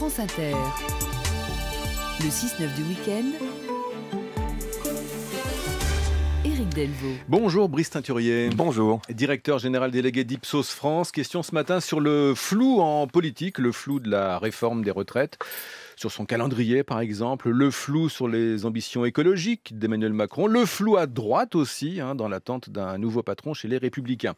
France Inter. Le 6-9 du week-end. Éric Delvaux. Bonjour Brice Teinturier. Bonjour. Directeur général délégué d'Ipsos France. Question ce matin sur le flou en politique, le flou de la réforme des retraites sur son calendrier, par exemple, le flou sur les ambitions écologiques d'Emmanuel Macron, le flou à droite aussi, hein, dans l'attente d'un nouveau patron chez les Républicains.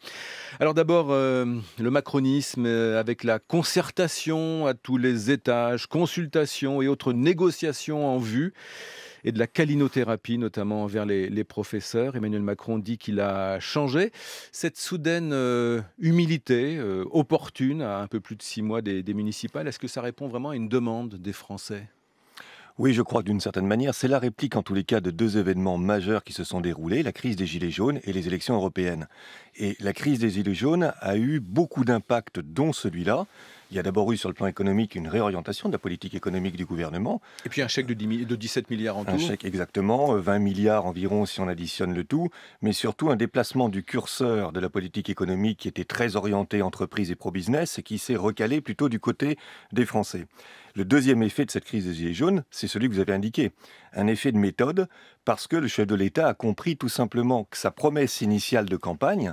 Alors d'abord, euh, le macronisme euh, avec la concertation à tous les étages, consultation et autres négociations en vue et de la calinothérapie, notamment envers les, professeurs. Emmanuel Macron dit qu'il a changé. Cette soudaine euh, humilité opportune à un peu plus de six mois des, des municipales, est-ce que ça répond vraiment à une demande des Français oui, je crois d'une certaine manière, c'est la réplique en tous les cas de deux événements majeurs qui se sont déroulés, la crise des Gilets jaunes et les élections européennes. Et la crise des Gilets jaunes a eu beaucoup d'impact, dont celui-là, il y a d'abord eu sur le plan économique une réorientation de la politique économique du gouvernement. Et puis un chèque de, de 17 milliards en tout. Un chèque exactement, 20 euh, milliards environ si on additionne le tout, mais surtout un déplacement du curseur de la politique économique qui était très orienté entreprise et pro-business et qui s'est recalé plutôt du côté des Français. Le deuxième effet de cette crise des Gilets jaunes, c'est celui que vous avez indiqué. Un effet de méthode, parce que le chef de l'État a compris tout simplement que sa promesse initiale de campagne,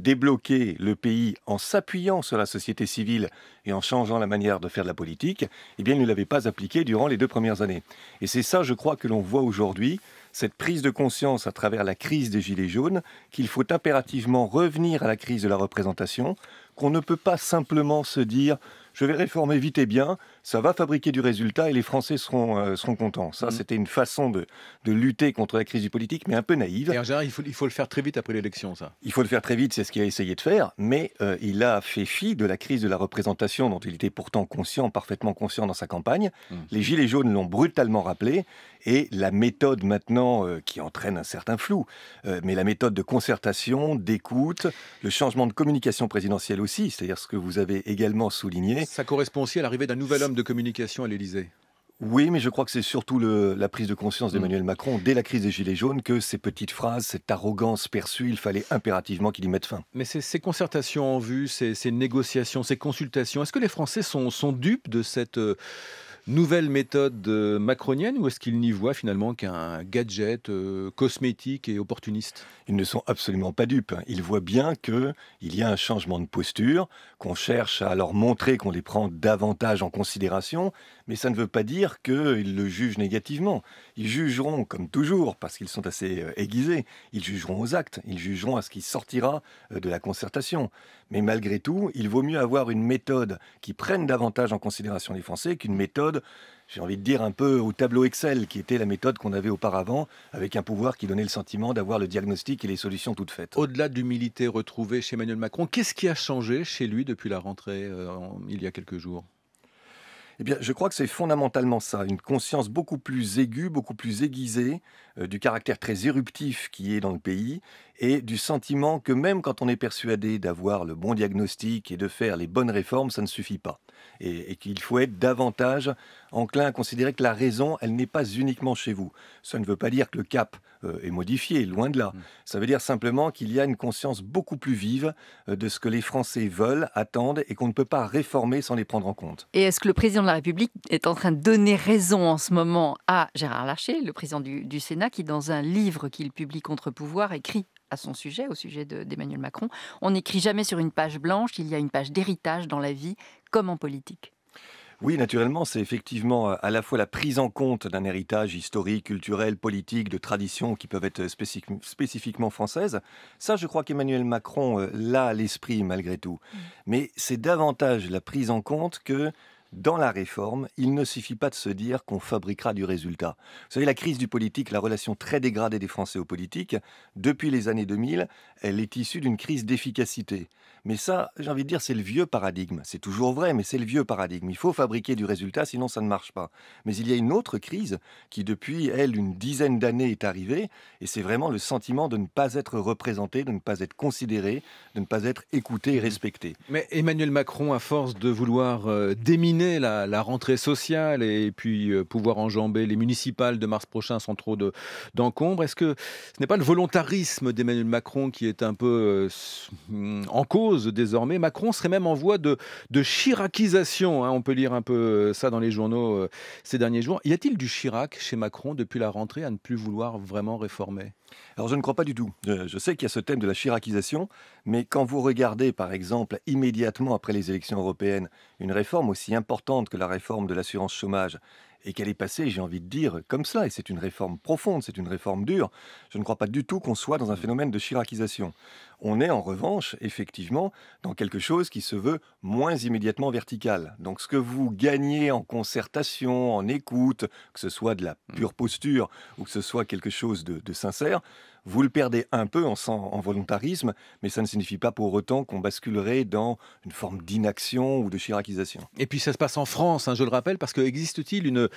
débloquer le pays en s'appuyant sur la société civile et en changeant la manière de faire de la politique, eh bien, il ne l'avait pas appliqué durant les deux premières années. Et c'est ça, je crois, que l'on voit aujourd'hui, cette prise de conscience à travers la crise des Gilets jaunes, qu'il faut impérativement revenir à la crise de la représentation, qu'on ne peut pas simplement se dire je vais réformer vite et bien, ça va fabriquer du résultat et les Français seront, euh, seront contents. Ça, mm. c'était une façon de, de, lutter contre la crise du politique, mais un peu naïve. Et en général, il faut, il faut le faire très vite après l'élection, ça. Il faut le faire très vite, c'est ce qu'il a essayé de faire, mais euh, il a fait fi de la crise de la représentation dont il était pourtant conscient, parfaitement conscient dans sa campagne. Mm. Les Gilets jaunes l'ont brutalement rappelé, et la méthode maintenant euh, qui entraîne un certain flou, mais la méthode de concertation, d'écoute, le changement de communication présidentielle aussi, c'est-à-dire ce que vous avez également souligné, ça correspond aussi à l'arrivée d'un nouvel homme de communication à l'Élysée. Oui, mais je crois que c'est surtout la prise de conscience d'Emmanuel mm. Macron dès la crise des Gilets jaunes que ces petites phrases, cette arrogance perçue, il fallait impérativement qu'il y mette fin. Mais ces, ces concertations en vue, ces, négociations, ces consultations, est-ce que les Français sont, dupes de cette... Euh, nouvelle méthode euh, macronienne ou est-ce qu'ils n'y voient finalement qu'un gadget euh, cosmétique et opportuniste Ils ne sont absolument pas dupes. Hein. Ils voient bien qu'il y a un changement de posture, qu'on cherche à leur montrer qu'on les prend davantage en considération, mais ça ne veut pas dire qu'ils le jugent négativement. Ils jugeront, comme toujours, parce qu'ils sont assez euh, aiguisés, ils jugeront aux actes, ils jugeront à ce qui sortira euh, de la concertation. Mais malgré tout, il vaut mieux avoir une méthode qui prenne davantage en considération les Français qu'une méthode j'ai envie de dire, un peu au tableau Excel, qui était la méthode qu'on avait auparavant, avec un pouvoir qui donnait le sentiment d'avoir le diagnostic et les solutions toutes faites. Au-delà de l'humilité retrouvée chez Emmanuel Macron, qu'est-ce qui a changé chez lui depuis la rentrée euh, il y a quelques jours eh bien, je crois que c'est fondamentalement ça, une conscience beaucoup plus aiguë, beaucoup plus aiguisée euh, du caractère très éruptif qui est dans le pays et du sentiment que même quand on est persuadé d'avoir le bon diagnostic et de faire les bonnes réformes, ça ne suffit pas. Et, qu'il faut être davantage enclin à considérer que la raison, elle n'est pas uniquement chez vous. Ça ne veut pas dire que le cap euh, est modifié, loin de là. Mm. Ça veut dire simplement qu'il y a une conscience beaucoup plus vive euh, de ce que les Français veulent, attendent et qu'on ne peut pas réformer sans les prendre en compte. Et est-ce que le président de la République est en train de donner raison en ce moment à Gérard Larcher, le président du Sénat qui, dans un livre qu'il publie contre pouvoir, écrit à son sujet, au sujet d'Emmanuel Macron, on n'écrit jamais sur une page blanche, il y a une page d'héritage dans la vie comme en politique. Oui, naturellement, c'est effectivement euh, à la fois la prise en compte d'un héritage historique, culturel, politique, de traditions qui peuvent être spécifiquement françaises. Ça, je crois qu'Emmanuel Macron euh, l'a à l'esprit malgré tout. Mmh. Mais c'est davantage la prise en compte que dans la réforme, il ne suffit pas de se dire qu'on fabriquera du résultat. Vous savez, la crise du politique, la relation très dégradée des Français aux politiques, depuis les années 2000, elle est issue d'une crise d'efficacité. Mais ça, j'ai envie de dire, c'est le vieux paradigme. C'est toujours vrai, mais c'est le vieux paradigme. Il faut fabriquer du résultat, sinon ça ne marche pas. Mais il y a une autre crise qui, depuis, elle, une dizaine d'années est arrivée, et c'est vraiment le sentiment de ne pas être représenté, de ne pas être considéré, de ne pas être écouté et respecté. Mais Emmanuel Macron, à force de vouloir euh, déminer la, rentrée sociale et puis euh, pouvoir enjamber les municipales de mars prochain sans trop d'encombre. Est-ce que ce n'est pas le volontarisme d'Emmanuel Macron qui est un peu euh, hmm, en cause désormais Macron serait même en voie de, de chiracisation. Hein, on peut lire un peu euh, ça dans les journaux ces derniers jours. Y a-t-il du Chirac chez Macron depuis la rentrée à ne plus vouloir vraiment réformer alors je ne crois pas du tout. Je, sais qu'il y a ce thème de la chiracisation, mais quand vous regardez par exemple immédiatement après les élections européennes une réforme aussi importante que la réforme de l'assurance chômage et qu'elle est passée, j'ai envie de dire, comme ça. Et c'est une réforme profonde, c'est une réforme dure. Je ne crois pas du tout qu'on soit dans un mmh. phénomène de chiracisation. On est en revanche, effectivement, dans quelque chose qui se veut moins immédiatement vertical. Donc ce que vous gagnez en concertation, en écoute, que ce soit de la mmh. pure posture ou que ce soit quelque chose de sincère, vous le perdez un peu en, volontarisme, mais ça ne signifie pas pour autant qu'on basculerait dans une forme d'inaction ou de chiracisation. Et puis ça se passe en France, hein, je le rappelle, parce qu'existe-t-il une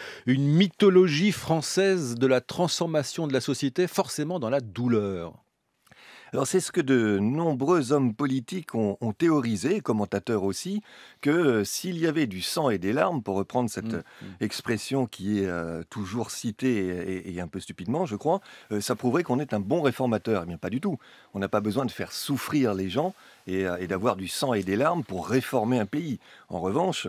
mythologie française de la transformation de la société Forcément dans la douleur c'est ce que de nombreux hommes politiques ont, théorisé, commentateurs aussi, que euh, s'il y avait du sang et des larmes, pour reprendre cette mmh, mmh. Euh, expression qui est euh, toujours citée et, un peu stupidement, je crois, ça prouverait qu'on est un bon réformateur. Eh bien pas du tout. On n'a pas besoin de faire souffrir les gens et d'avoir du sang et des larmes pour réformer un pays. En revanche,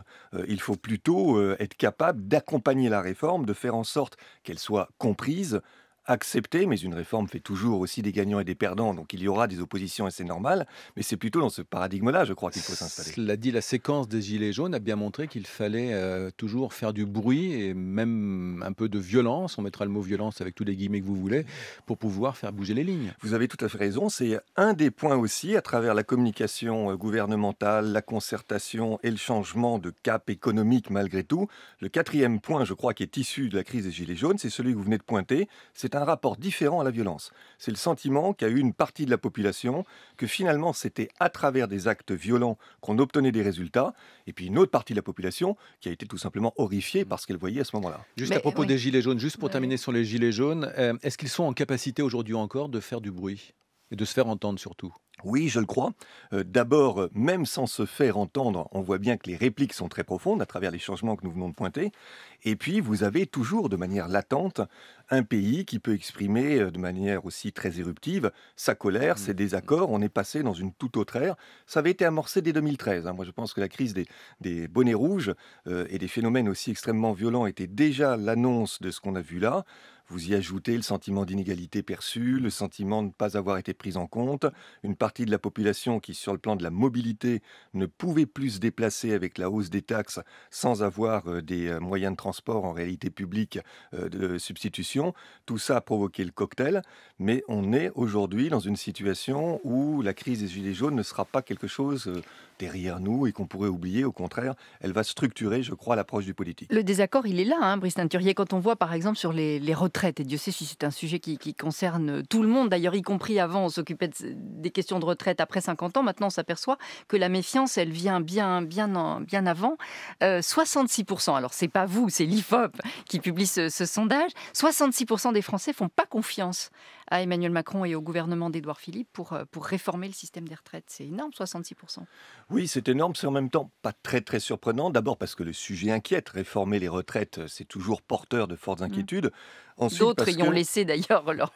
il faut plutôt être capable d'accompagner la réforme, de faire en sorte qu'elle soit comprise, accepté, mais une réforme fait toujours aussi des gagnants et des perdants, donc il y aura des oppositions et c'est normal, mais c'est plutôt dans ce paradigme-là, je crois, qu'il faut s'installer. Cela dit, la séquence des Gilets jaunes a bien montré qu'il fallait euh, toujours faire du bruit et même un peu de violence, on mettra le mot violence avec tous les guillemets que vous voulez, pour pouvoir faire bouger les lignes. Vous avez tout à fait raison, c'est un des points aussi, à travers la communication euh, gouvernementale, la concertation et le changement de cap économique malgré tout. Le quatrième point, je crois, qui est issu de la crise des Gilets jaunes, c'est celui que vous venez de pointer, c'est un rapport différent à la violence. C'est le sentiment qu'a eu une partie de la population que finalement c'était à travers des actes violents qu'on obtenait des résultats, et puis une autre partie de la population qui a été tout simplement horrifiée par ce qu'elle voyait à ce moment-là. Juste à propos des Gilets jaunes, juste pour terminer sur les Gilets jaunes, euh, est-ce qu'ils sont en capacité aujourd'hui encore de faire du bruit et de se faire entendre surtout oui, je le crois. Euh, d'abord, euh, même sans se faire entendre, on voit bien que les répliques sont très profondes à travers les changements que nous venons de pointer. Et puis, vous avez toujours de manière latente un pays qui peut exprimer euh, de manière aussi très éruptive sa colère, ses mm. désaccords. On est passé dans une toute autre ère. Ça avait été amorcé dès 2013. Hein. Moi, je pense que la crise des, bonnets rouges et des phénomènes aussi extrêmement violents étaient déjà l'annonce de ce qu'on a vu là. Vous y ajoutez le sentiment d'inégalité perçue, le sentiment de ne pas avoir été pris en compte, une partie de la population qui, sur le plan de la mobilité, ne pouvait plus se déplacer avec la hausse des taxes sans avoir euh, des euh, moyens de transport en réalité publique euh, de substitution. Tout ça a provoqué le cocktail, mais on est aujourd'hui dans une situation où la crise des Gilets jaunes ne sera pas quelque chose derrière nous et qu'on pourrait oublier. Au contraire, elle va structurer, je crois, l'approche du politique. Le désaccord, il est là, hein, Brice Teinturier. Quand on voit, par exemple, sur les, retraites, et Dieu sait si c'est un sujet qui, qui concerne tout le monde, d'ailleurs, y compris avant, on s'occupait des questions de retraite après 50 ans, maintenant on s'aperçoit que la méfiance, elle vient bien, bien, bien avant. 66%, euh, alors c'est pas vous, c'est l'IFOP qui publie ce, sondage, 66% des Français font pas confiance à Emmanuel Macron et au gouvernement d'Édouard Philippe pour, euh, pour réformer le système des retraites. C'est énorme, 66%. Oui, c'est énorme, c'est en même temps pas très très surprenant. D'abord parce que le sujet inquiète. Réformer les retraites, c'est toujours porteur de fortes mmh. inquiétudes. D'autres y ont laissé d'ailleurs leur...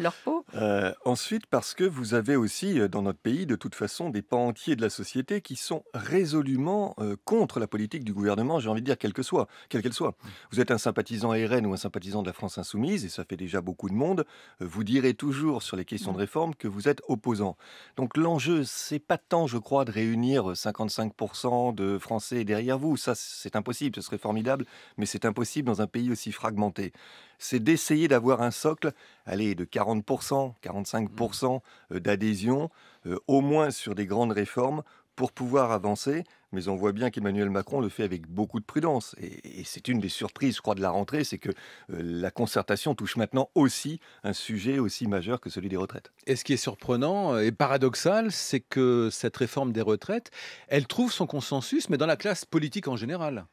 leur... peau. Euh, ensuite, parce que vous avez aussi euh, dans notre pays, de toute façon, des pans entiers de la société qui sont résolument euh, contre la politique du gouvernement, j'ai envie de dire, quelle que soit, quelle qu'elle soit. Vous êtes un sympathisant RN ou un sympathisant de la France insoumise, et ça fait déjà beaucoup de monde, vous direz toujours sur les questions de mmh. réforme que vous êtes opposant. Donc l'enjeu, c'est pas tant, je crois, de réunir 55% de Français derrière vous. Ça, c'est impossible, ce serait formidable, mais c'est impossible dans un pays aussi fragmenté c'est d'essayer d'avoir un socle allez, de 40%, 45% mmh. euh, d'adhésion, euh, au moins sur des grandes réformes, pour pouvoir avancer. Mais on voit bien qu'Emmanuel Macron le fait avec beaucoup de prudence. Et, c'est une des surprises, je crois, de la rentrée, c'est que euh, la concertation touche maintenant aussi un sujet aussi majeur que celui des retraites. Et ce qui est surprenant et paradoxal, c'est que cette réforme des retraites, elle trouve son consensus, mais dans la classe politique en général.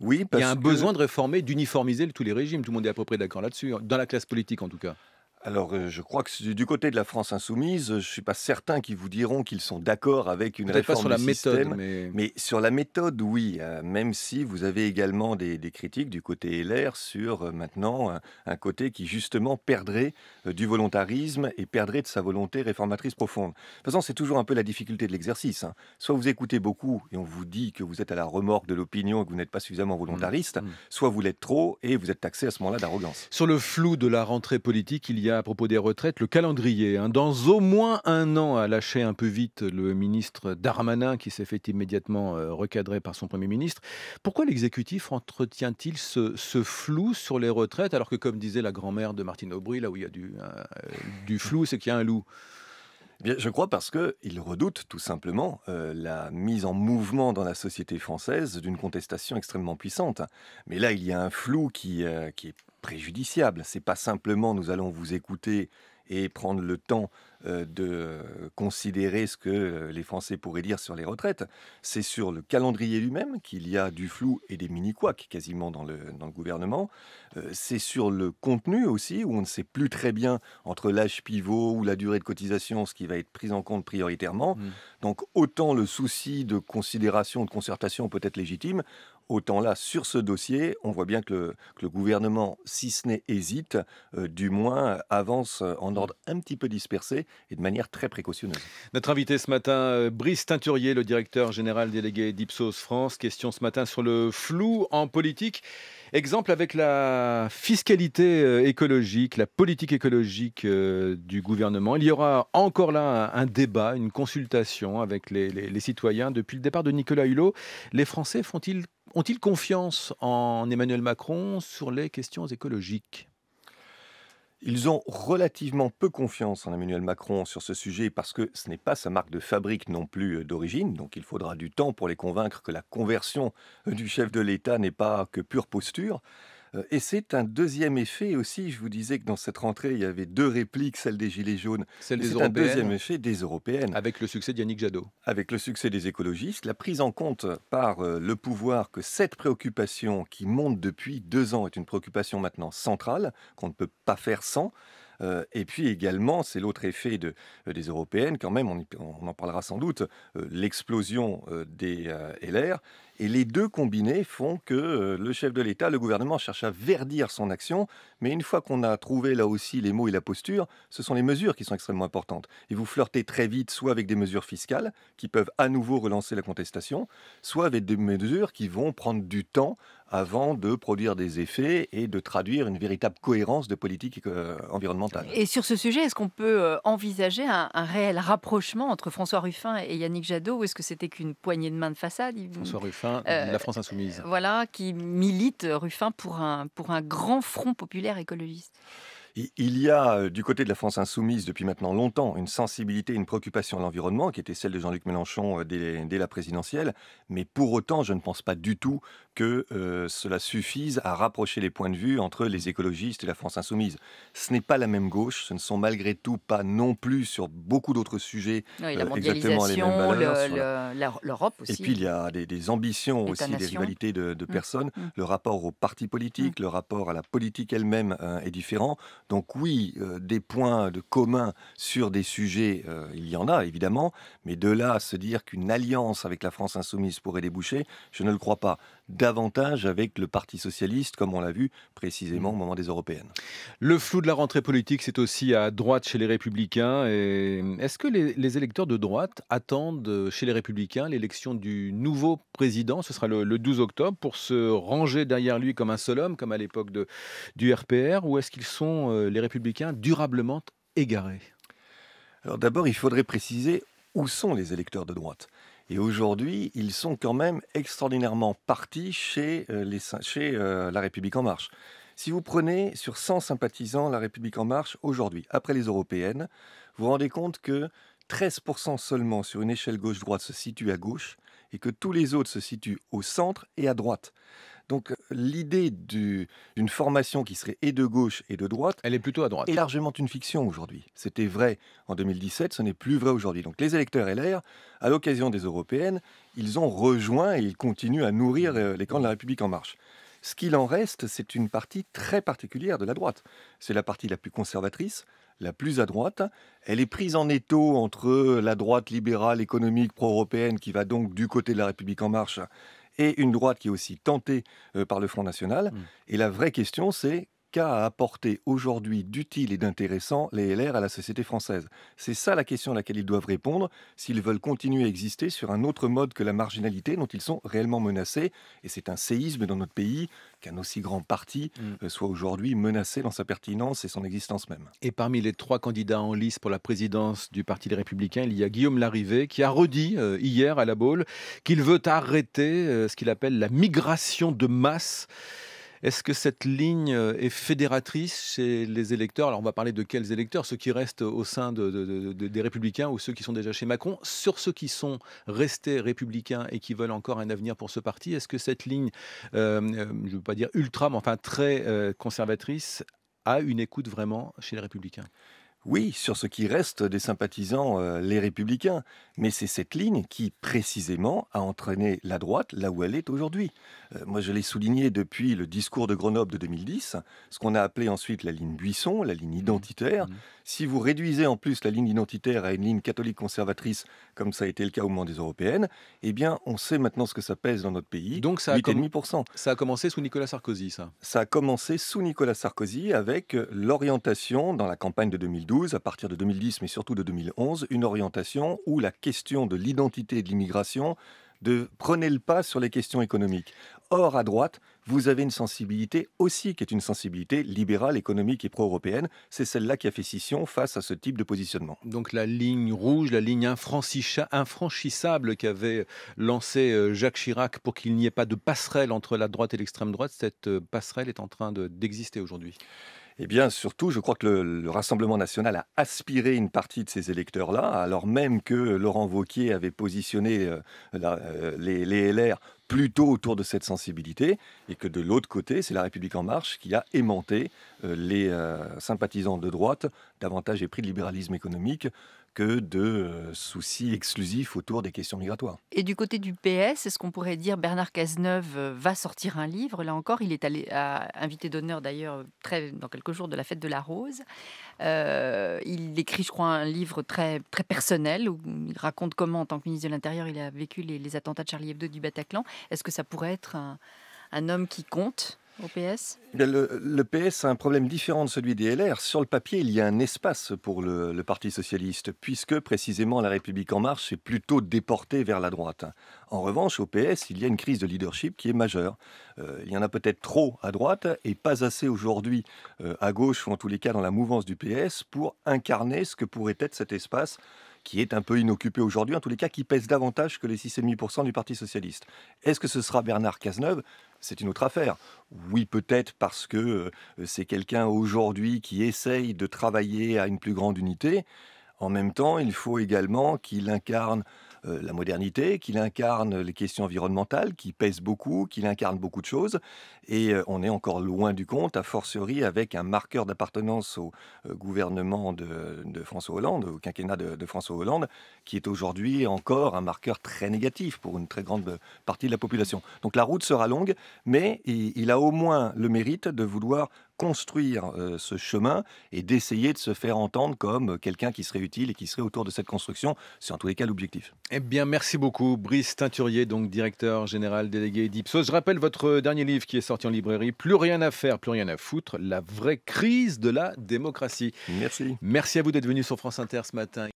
Il y a un besoin de réformer, d'uniformiser tous les régimes. Tout le monde est à peu près d'accord là-dessus, dans la classe politique en tout cas alors, euh, je crois que du côté de la France insoumise, je ne suis pas certain qu'ils vous diront qu'ils sont d'accord avec une réforme la du méthode, système, mais... sur la méthode, oui. Euh, même si vous avez également des, critiques du côté LR sur euh, maintenant un, côté qui justement perdrait du volontarisme et perdrait de sa volonté réformatrice profonde. De toute façon, c'est toujours un peu la difficulté de l'exercice. Hein. Soit vous écoutez beaucoup et on vous dit que vous êtes à la remorque de l'opinion et que vous n'êtes pas suffisamment mmh, volontariste, mmh. soit vous l'êtes trop et vous êtes taxé à ce moment-là d'arrogance. Sur le flou de la rentrée politique, il y a à propos des retraites, le calendrier. Hein. Dans au moins un an, a lâché un peu vite le ministre Darmanin, qui s'est fait immédiatement euh, recadrer par son Premier ministre. Pourquoi l'exécutif entretient-il ce, flou sur les retraites, alors que, comme disait la grand-mère de Martine Aubry, là où il y a du, euh, flou, c'est qu'il y a un loup eh je crois parce qu'il redoute tout simplement euh, la mise en mouvement dans la société française d'une contestation extrêmement puissante. Mais là, il y a un flou qui, qui est préjudiciable. C'est pas simplement nous allons vous écouter et prendre le temps euh, de considérer ce que euh, les Français pourraient dire sur les retraites. C'est sur le calendrier lui-même qu'il y a du flou et des mini quacs quasiment dans le, gouvernement. Euh, c'est sur le contenu aussi, où on ne sait plus très bien entre l'âge pivot ou la durée de cotisation, ce qui va être pris en compte prioritairement. Mmh. Donc autant le souci de considération, de concertation peut être légitime, Autant là, sur ce dossier, on voit bien que le, gouvernement, si ce n'est hésite, euh, du moins euh, avance euh, en ordre un petit peu dispersé et de manière très précautionneuse. Notre invité ce matin, Brice Teinturier, le directeur général délégué d'Ipsos France. Question ce matin sur le flou en politique. Exemple avec la fiscalité écologique, la politique écologique du gouvernement. Il y aura encore là un débat, une consultation avec les, les citoyens. Depuis le départ de Nicolas Hulot, les Français font-ils ont-ils confiance en Emmanuel Macron sur les questions écologiques ils ont relativement peu confiance en Emmanuel Macron sur ce sujet parce que ce n'est pas sa marque de fabrique non plus euh, d'origine, donc il faudra du temps pour les convaincre que la conversion du chef de l'État n'est pas que pure posture. Et c'est un deuxième effet aussi. Je vous disais que dans cette rentrée, il y avait deux répliques, celle des Gilets jaunes. Celle des un deuxième effet des européennes. Avec le succès d'Yannick Jadot. Avec le succès des écologistes, la prise en compte par le pouvoir que cette préoccupation qui monte depuis deux ans est une préoccupation maintenant centrale, qu'on ne peut pas faire sans. Euh, et puis également, c'est l'autre effet euh, des européennes, quand même, on, en parlera sans doute, euh, l'explosion des LR. Et les deux combinés font que le chef de l'État, le gouvernement, cherche à verdir son action. Mais une fois qu'on a trouvé là aussi les mots et la posture, ce sont les mesures qui sont extrêmement importantes. Et vous flirtez très vite soit avec des mesures fiscales qui peuvent à nouveau relancer la contestation, soit avec des mesures qui vont prendre du temps avant de produire des effets et de traduire une véritable cohérence de politique euh, environnementale. Et sur ce sujet, est-ce qu'on peut euh, envisager un, réel rapprochement entre François Ruffin et Yannick Jadot ou est-ce que c'était qu'une poignée de main de façade François Ruffin, euh, la France Insoumise. Voilà, qui milite Ruffin pour un, pour un grand front populaire écologiste. Il y a euh, du côté de la France insoumise depuis maintenant longtemps une sensibilité, une préoccupation à l'environnement qui était celle de Jean-Luc Mélenchon euh, dès, la présidentielle, mais pour autant je ne pense pas du tout que euh, cela suffise à rapprocher les points de vue entre les écologistes et la France insoumise. Ce n'est pas la même gauche, ce ne sont malgré tout pas non plus sur beaucoup d'autres sujets la mondialisation, exactement L'Europe aussi. Et puis il y a des, ambitions aussi, des rivalités de, mmh. personnes. Mmh. Le rapport au parti politique, mmh. le rapport à la politique elle-même est différent. Donc oui, euh, des points de commun sur des sujets, euh, il y en a évidemment, mais de là à se dire qu'une alliance avec la France insoumise pourrait déboucher, je ne le crois pas. Davantage avec le Parti socialiste, comme on l'a vu précisément au mm. moment des européennes. Le flou de la rentrée politique, c'est aussi à droite chez les Républicains. est-ce que les, électeurs de droite attendent euh, chez les Républicains l'élection du nouveau président Ce sera le, le 12 octobre pour se ranger derrière lui comme un seul homme, comme à l'époque du RPR, ou est-ce qu'ils sont euh, les républicains durablement égarés Alors d'abord, il faudrait préciser où sont les électeurs de droite. Et aujourd'hui, ils sont quand même extraordinairement partis chez, euh, euh, La République en marche. Si vous prenez sur 100 sympathisants La République en marche aujourd'hui, après les européennes, vous vous rendez compte que 13% seulement sur une échelle gauche-droite se situe à gauche et que tous les autres se situent au centre et à droite. Donc euh, l'idée d'une formation qui serait et de gauche et de droite, elle est plutôt à droite. Est largement une fiction aujourd'hui. C'était vrai en 2017, ce n'est plus vrai aujourd'hui. Donc les électeurs LR, à l'occasion des européennes, ils ont rejoint et ils continuent à nourrir euh, les camps de la République en marche. Ce qu'il en reste, c'est une partie très particulière de la droite. C'est la partie la plus conservatrice, la plus à droite. Elle est prise en étau entre la droite libérale, économique, pro-européenne, qui va donc du côté de la République en marche, et une droite qui est aussi tentée euh, par le Front National. Mmh. Et la vraie question, c'est qu'a apporté aujourd'hui d'utile et d'intéressant les LR à la société française C'est ça la question à laquelle ils doivent répondre s'ils veulent continuer à exister sur un autre mode que la marginalité dont ils sont réellement menacés. Et c'est un séisme dans notre pays qu'un aussi grand parti mm. euh, soit aujourd'hui menacé dans sa pertinence et son existence même. Et parmi les trois candidats en lice pour la présidence du Parti des Républicains, il y a Guillaume Larrivé qui a redit euh, hier à la Baule qu'il veut arrêter euh, ce qu'il appelle la migration de masse est-ce que cette ligne euh, est fédératrice chez les électeurs Alors on va parler de quels électeurs Ceux qui restent au sein des républicains ou ceux qui sont déjà chez Macron. Sur ceux qui sont restés républicains et qui veulent encore un avenir pour ce parti, est-ce que cette ligne, euh, euh, je ne veux pas dire ultra, mais enfin très conservatrice, a une écoute vraiment chez les républicains oui, sur ce qui reste des sympathisants euh, les républicains, mais c'est cette ligne qui précisément a entraîné la droite là où elle est aujourd'hui. Euh, moi, je l'ai souligné depuis le discours de Grenoble de 2010, ce qu'on a appelé ensuite la ligne Buisson, la ligne mhm. identitaire. Mhm. Si vous réduisez en plus la ligne identitaire à une ligne catholique conservatrice, comme ça a été le cas au moment des européennes, eh bien, on sait maintenant ce que ça pèse dans notre pays. Donc ça a, ça a commencé sous Nicolas Sarkozy, ça Ça a commencé sous Nicolas Sarkozy avec euh, l'orientation dans la campagne de 2012, à partir de 2010, mais surtout de 2011, une orientation où la question de l'identité et de l'immigration de prenez le pas sur les questions économiques. Or, à droite, vous avez une sensibilité aussi qui est une sensibilité libérale, économique et pro-européenne. C'est celle-là qui a fait scission face à ce type de positionnement. Donc la ligne rouge, la ligne infranchissable qu'avait lancé euh, Jacques Chirac pour qu'il n'y ait pas de passerelle entre la droite et l'extrême droite, cette euh, passerelle est en train d'exister aujourd'hui. Eh bien, surtout, je crois que le, Rassemblement national a aspiré une partie de ces électeurs-là, alors même que Laurent Vauquier avait positionné euh, euh, les, LR plutôt autour de cette sensibilité, et que de l'autre côté, c'est la République en marche qui a aimanté euh, les sympathisants de droite davantage épris de libéralisme économique que de euh, soucis exclusifs autour des questions migratoires. Et du côté du PS, est-ce qu'on pourrait dire Bernard Cazeneuve euh, va sortir un livre Là encore, il est allé à, invité d'honneur d'ailleurs euh, très dans quelques jours de la fête de la Rose. il écrit, je crois, un livre très très personnel où il raconte comment, en tant que ministre de l'Intérieur, il a vécu les, attentats de Charlie Hebdo du Bataclan. Est-ce que ça pourrait être un homme qui compte le, PS a un problème différent de celui des LR. Sur le papier, il y a un espace pour le, Parti socialiste, puisque précisément la République en marche est plutôt déportée vers la droite. En revanche, au PS, il y a une crise de leadership qui est majeure. Euh, il y en a peut-être trop à droite et pas assez aujourd'hui euh, à gauche, ou en tous les cas dans la mouvance du PS, pour incarner ce que pourrait être cet espace qui est un peu inoccupé aujourd'hui, en tous les cas qui pèse davantage que les 6,5% du Parti socialiste. Est-ce que ce sera Bernard Cazeneuve c'est une autre affaire. Oui, peut-être parce que euh, c'est quelqu'un aujourd'hui qui essaye de travailler à une plus grande unité. En même temps, il faut également qu'il incarne euh, la modernité, qu'il incarne les questions environnementales, qui pèsent beaucoup, qu'il incarne beaucoup de choses. Et euh, on est encore loin du compte, à fortiori avec un marqueur d'appartenance au euh, gouvernement de, François Hollande, au quinquennat de, François Hollande, qui est aujourd'hui encore un marqueur très négatif pour une très grande partie de la population. Donc la route sera longue, mais il a au moins le mérite de vouloir construire ce chemin et d'essayer de se faire entendre comme quelqu'un qui serait utile et qui serait autour de cette construction. C'est en tous les cas l'objectif. Eh bien, merci beaucoup, Brice Teinturier, donc directeur général délégué d'Ipsos. Je rappelle votre dernier livre qui est sorti en librairie, Plus rien à faire, plus rien à foutre, la vraie crise de la démocratie. Merci. Merci à vous d'être venu sur France Inter ce matin.